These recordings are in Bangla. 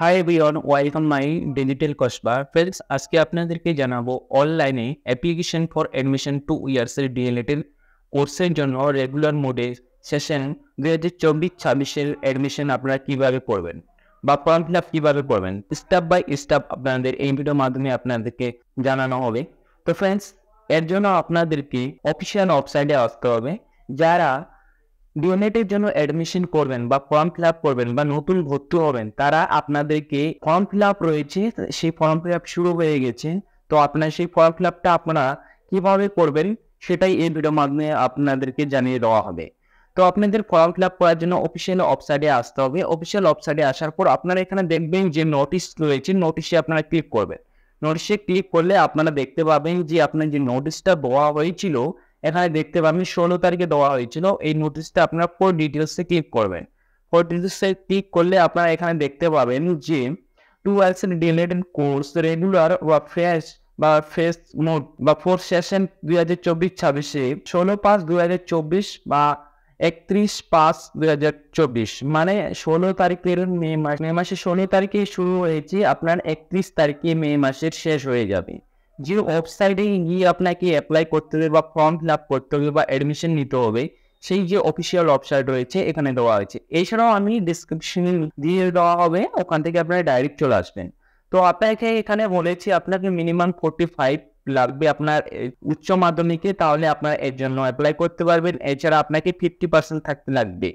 high and welcome my digital Kasba friends আজকে আপনাদেরকে জানাবো অনলাইনে অ্যাপ্লিকেশন ফর অ্যাডমিশন টু ইয়ার্সের ডিএলএটের কোর্সের জন্য রেগুলার মোডে সেশন দু হাজার চব্বিশ ছাব্বিশের অ্যাডমিশন আপনারা কীভাবে করবেন বা ফর্ম ফিল আপ কীভাবে করবেন স্টাপ বাই স্টাপ আপনাদের এই ভিডিওর মাধ্যমে আপনাদেরকে জানানো হবে তো ফ্রেন্ডস এর জন্য আপনাদেরকে অফিসিয়াল ওয়েবসাইটে আসতে হবে যারা ডিএনএটের জন্য অ্যাডমিশন করবেন বা ফর্ম ফিল আপ করবেন বা নতুন ভর্তি হবেন তারা আপনাদেরকে ফর্ম ফিল আপ রয়েছে সেই ফর্ম ফিল আপ শুরু হয়ে গেছে তো আপনার সেই ফর্ম ফিল আপটা আপনারা কীভাবে করবেন সেটাই এই ভিডিওর মাধ্যমে আপনাদেরকে জানিয়ে দেওয়া হবে তো আপনাদের ফর্ম ফিল আপ করার জন্য অফিসিয়াল ওয়েবসাইটে আসতে হবে অফিসিয়াল ওয়েবসাইটে আসার পর আপনারা এখানে দেখবেন যে নোটিশ রয়েছে নোটিশে আপনারা ক্লিক করবেন নোটিশে ক্লিক করলে আপনারা দেখতে পাবেন যে আপনার যে নোটিশটা দেওয়া হয়েছিল এখানে দেখতে পাবেন ষোলো তারিখে দেওয়া হয়েছিল এই নোটিশটা আপনারা ফোর ডিটেলসে ক্লিক করবেন ফোর ডিটেলসে ক্লিক করলে আপনারা এখানে দেখতে পাবেন যে to action related course regular বা ফ্রেশ বা ফেস মোড বা ফোর সেশন দুই হাজার চব্বিশ ছাব্বিশে ষোলো পাঁচ দুই হাজার চব্বিশ বা একত্রিশ পাঁচ দুই হাজার চব্বিশ মানে ষোলো তারিখের মে মাস মে মাসের ষোলো তারিখে শুরু হয়েছে আপনার একত্রিশ তারিখে মে মাসের শেষ হয়ে যাবে যে ওয়েবসাইটে গিয়ে আপনাকে অ্যাপ্লাই করতে হবে বা ফর্ম ফিল আপ করতে হবে বা অ্যাডমিশন নিতে হবে সেই যে অফিসিয়াল ওয়েবসাইট রয়েছে এখানে দেওয়া হয়েছে এছাড়াও আমি ডিসক্রিপশনে দিয়ে দেওয়া হবে ওখান থেকে আপনারা ডাইরেক্ট চলে আসবেন তো আপনাকে এখানে বলেছি আপনাকে মিনিমাম ফোর্টি ফাইভ লাগবে আপনার উচ্চ মাধ্যমিকে তাহলে আপনার এর জন্য অ্যাপ্লাই করতে পারবেন এছাড়া আপনাকে ফিফটি পার্সেন্ট থাকতে লাগবে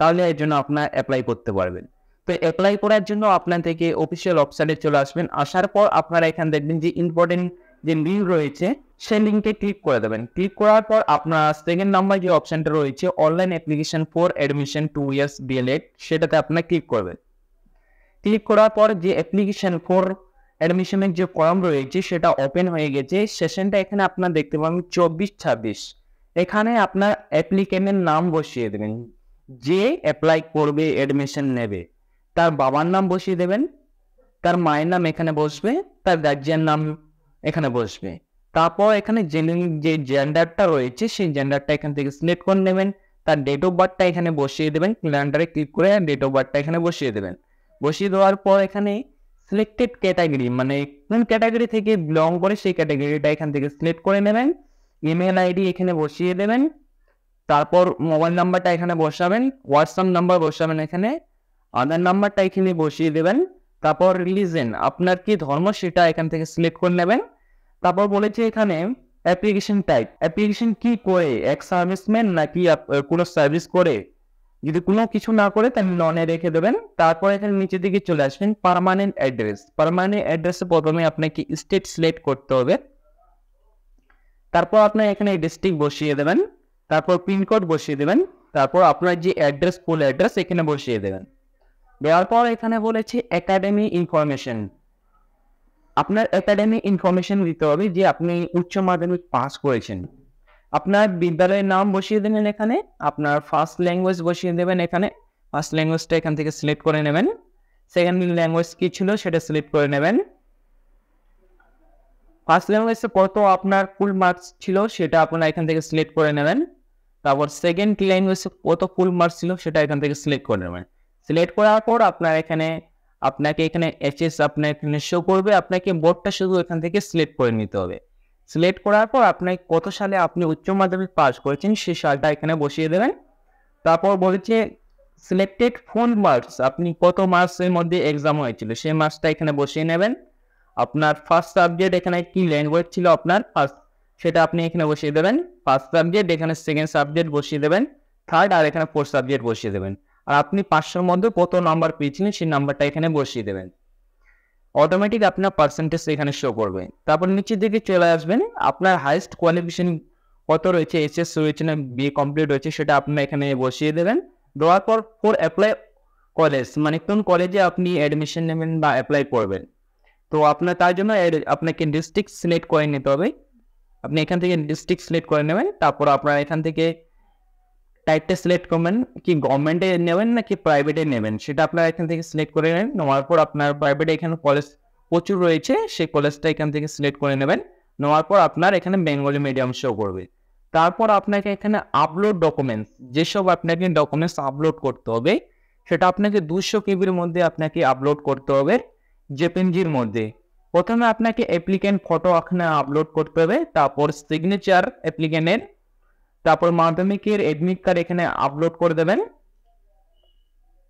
তাহলে এর জন্য আপনার অ্যাপ্লাই করতে পারবেন তো অ্যাপ্লাই করার জন্য আপনার থেকে অফিসিয়াল ওয়েবসাইটে চলে আসবেন আসার পর আপনারা এখানে দেখবেন যে ইম্পর্টেন্ট যে লিঙ্ক রয়েছে সেই লিঙ্কে ক্লিক করে দেবেন ক্লিক করার পর আপনার সেকেন্ড নাম্বার যে অপশানটা রয়েছে online application for admission two years DElEd সেটাতে আপনার ক্লিক করবেন ক্লিক করার পর যে অ্যাপ্লিকেশন ফর অ্যাডমিশনের যে ফর্ম রয়েছে সেটা ওপেন হয়ে গেছে সেশনটা এখানে আপনার দেখতে পাবেন চব্বিশ ছাব্বিশ এখানে আপনার অ্যাপ্লিকেন্টের নাম বসিয়ে দেবেন যে অ্যাপ্লাই করবে অ্যাডমিশন নেবে তার বাবার নাম বসিয়ে দেবেন তার মায়ের নাম এখানে বসবে তার গার্জিয়ান নাম এখানে বসবে তারপর এখানে যে জেন্ডারটা রয়েছে সেই জেন্ডারটা এখান থেকে সিলেক্ট করে নেবেন তার ডেট অফ বার্থটা এখানে বসিয়ে দেবেন ক্যালেন্ডারে ক্লিক করে ডেট অফ বার্থটা এখানে বসিয়ে দেবেন বসিয়ে দেওয়ার পর এখানে সিলেক্টেড ক্যাটাগরি মানে কোন ক্যাটাগরি থেকে বিলং করে সেই ক্যাটাগরিটা এখান থেকে সিলেক্ট করে নেবেন ইমেল আইডি এখানে বসিয়ে দেবেন তারপর মোবাইল নাম্বারটা এখানে বসাবেন হোয়াটসঅ্যাপ নাম্বার বসাবেন এখানে আধার নাম্বারটা এখানে বসিয়ে দেবেন তারপর রিলিজেন আপনার কি ধর্ম সেটা এখান থেকে সিলেক্ট করে নেবেন তারপর বলেছে এখানে অ্যাপ্লিকেশন টাইপ অ্যাপ্লিকেশন কি করে এক সার্ভিসম্যান নাকি কোনো সার্ভিস করে যদি কোনো কিছু না করে তাহলে ননে রেখে দেবেন তারপর এখানে নিচের দিকে চলে আসবেন পারমানেন্ট অ্যাড্রেস পারমানেন্ট অ্যাড্রেসে প্রথমে আপনাকে স্টেট সিলেক্ট করতে হবে তারপর আপনার এখানে ডিস্ট্রিক্ট বসিয়ে দেবেন তারপর পিনকোড বসিয়ে দেবেন তারপর আপনার যে অ্যাড্রেস ফুল অ্যাড্রেস এখানে বসিয়ে দেবেন দেওয়ার পর এখানে বলেছে একাডেমি ইনফরমেশন আপনার একাডেমিক ইনফরমেশন দিতে হবে যে আপনি উচ্চ মাধ্যমিক পাস করেছেন আপনার বিদ্যালয়ের নাম বসিয়ে দেবেন এখানে আপনার ফার্স্ট ল্যাঙ্গুয়েজ বসিয়ে দেবেন এখানে ফার্স্ট ল্যাঙ্গুয়েজটা এখান থেকে সিলেক্ট করে নেবেন সেকেন্ড ল্যাঙ্গুয়েজ কী ছিল সেটা সিলেক্ট করে নেবেন ফার্স্ট ল্যাঙ্গুয়েজে কত আপনার ফুল মার্কস ছিল সেটা আপনারা এখান থেকে সিলেক্ট করে নেবেন তারপর সেকেন্ড ল্যাঙ্গুয়েজে কত ফুল মার্কস ছিল সেটা এখান থেকে সিলেক্ট করে নেবেন সিলেক্ট করার পর আপনার এখানে আপনাকে এখানে এস আপনার এখানে শো করবে আপনাকে বোর্ডটা শুধু এখান থেকে সিলেক্ট করে নিতে হবে সিলেক্ট করার পর আপনাকে কত সালে আপনি উচ্চ মাধ্যমিক পাস করেছেন সেই সালটা এখানে বসিয়ে দেবেন তারপর বলেছে সিলেক্টেড ফোন মার্কস আপনি কত মার্কসের মধ্যে এক্সাম হয়েছিল সেই মার্কসটা এখানে বসিয়ে নেবেন আপনার ফার্স্ট সাবজেক্ট এখানে কি ল্যাঙ্গুয়েজ ছিল আপনার ফার্স্ট সেটা আপনি এখানে বসিয়ে দেবেন ফার্স্ট সাবজেক্ট এখানে সেকেন্ড সাবজেক্ট বসিয়ে দেবেন থার্ড আর এখানে ফোর্থ সাবজেক্ট বসিয়ে দেবেন আর আপনি পাঁচশোর মধ্যে কত নাম্বার পেয়েছিলেন সেই নাম্বারটা এখানে বসিয়ে দেবেন অটোমেটিক আপনার পার্সেন্টেজ এখানে শো করবে তারপর নিচের দিকে চলে আসবেন আপনার হাইস্ট কোয়ালিফিকেশন কত রয়েছে এসএস রয়েছে না বিএ কমপ্লিট রয়েছে সেটা আপনার এখানে বসিয়ে দেবেন দেওয়ার পর ফোর অ্যাপ্লাই কলেজ মানে কোন কলেজে আপনি অ্যাডমিশন নেবেন বা অ্যাপ্লাই করবেন তো আপনার তার জন্য আপনাকে ডিস্ট্রিক্ট সিলেক্ট করে নিতে হবে আপনি এখান থেকে ডিস্ট্রিক্ট সিলেক্ট করে নেবেন তারপর আপনার এখান থেকে টাইপটা সিলেক্ট করবেন কি গভর্নমেন্টে নেবেন নাকি প্রাইভেটে নেবেন সেটা আপনারা এখান থেকে সিলেক্ট করে নেবেন নেওয়ার পর আপনার প্রাইভেটে এখানে কলেজ প্রচুর রয়েছে সেই কলেজটা এখান থেকে সিলেক্ট করে নেবেন নেওয়ার পর আপনার এখানে বেঙ্গলি মিডিয়াম শো করবে তারপর আপনাকে এখানে আপলোড ডকুমেন্টস যেসব আপনাকে ডকুমেন্টস আপলোড করতে হবে সেটা আপনাকে দুশো কেবির মধ্যে আপনাকে আপলোড করতে হবে জেপিএনজির মধ্যে প্রথমে আপনাকে অ্যাপ্লিক্যান্ট ফটো এখানে আপলোড করতে হবে তারপর সিগনেচার অ্যাপ্লিক্যান্টের তারপর মাধ্যমিকের এডমিট কার্ড এখানে আপলোড করে দেবেন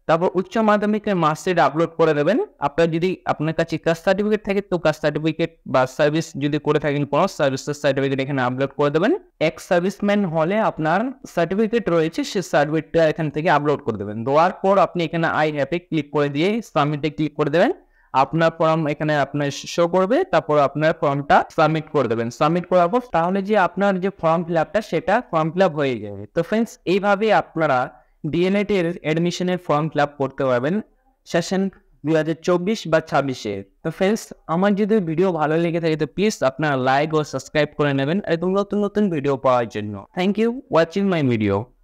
তারপর উচ্চ মাধ্যমিকের মার্কশিট আপলোড করে দেবেন আপনার যদি আপনার কাছে কাস্ট সার্টিফিকেট থাকে তো কাস্ট সার্টিফিকেট বা সার্ভিস যদি করে থাকেন কোনো সার্ভিসের সার্টিফিকেট এখানে আপলোড করে দেবেন এক্স সার্ভিসম্যান হলে আপনার সার্টিফিকেট রয়েছে সে সার্টিফিকেটটা এখান থেকে আপলোড করে দেবেন দেওয়ার পর আপনি এখানে আই অ্যাপে ক্লিক করে দিয়ে সাবমিটে ক্লিক করে দেবেন আপনার ফর্ম এখানে আপনার শো করবে তারপর আপনার ফর্মটা সাবমিট করে দেবেন সাবমিট করার পর তাহলে যে আপনার যে ফর্ম ফিল আপটা সেটা ফর্ম ফিল আপ হয়ে যাবে তো ফ্রেন্ডস এইভাবে আপনারা ডিএনএড এর অ্যাডমিশনের ফর্ম ফিল আপ করতে পারবেন সেশন দু হাজার চব্বিশ বা ছাব্বিশে তো ফ্রেন্ডস আমার যদি ভিডিও ভালো লেগে থাকে তো প্লিজ আপনারা লাইক ও সাবস্ক্রাইব করে নেবেন একদম নতুন নতুন ভিডিও পাওয়ার জন্য thank you watching my video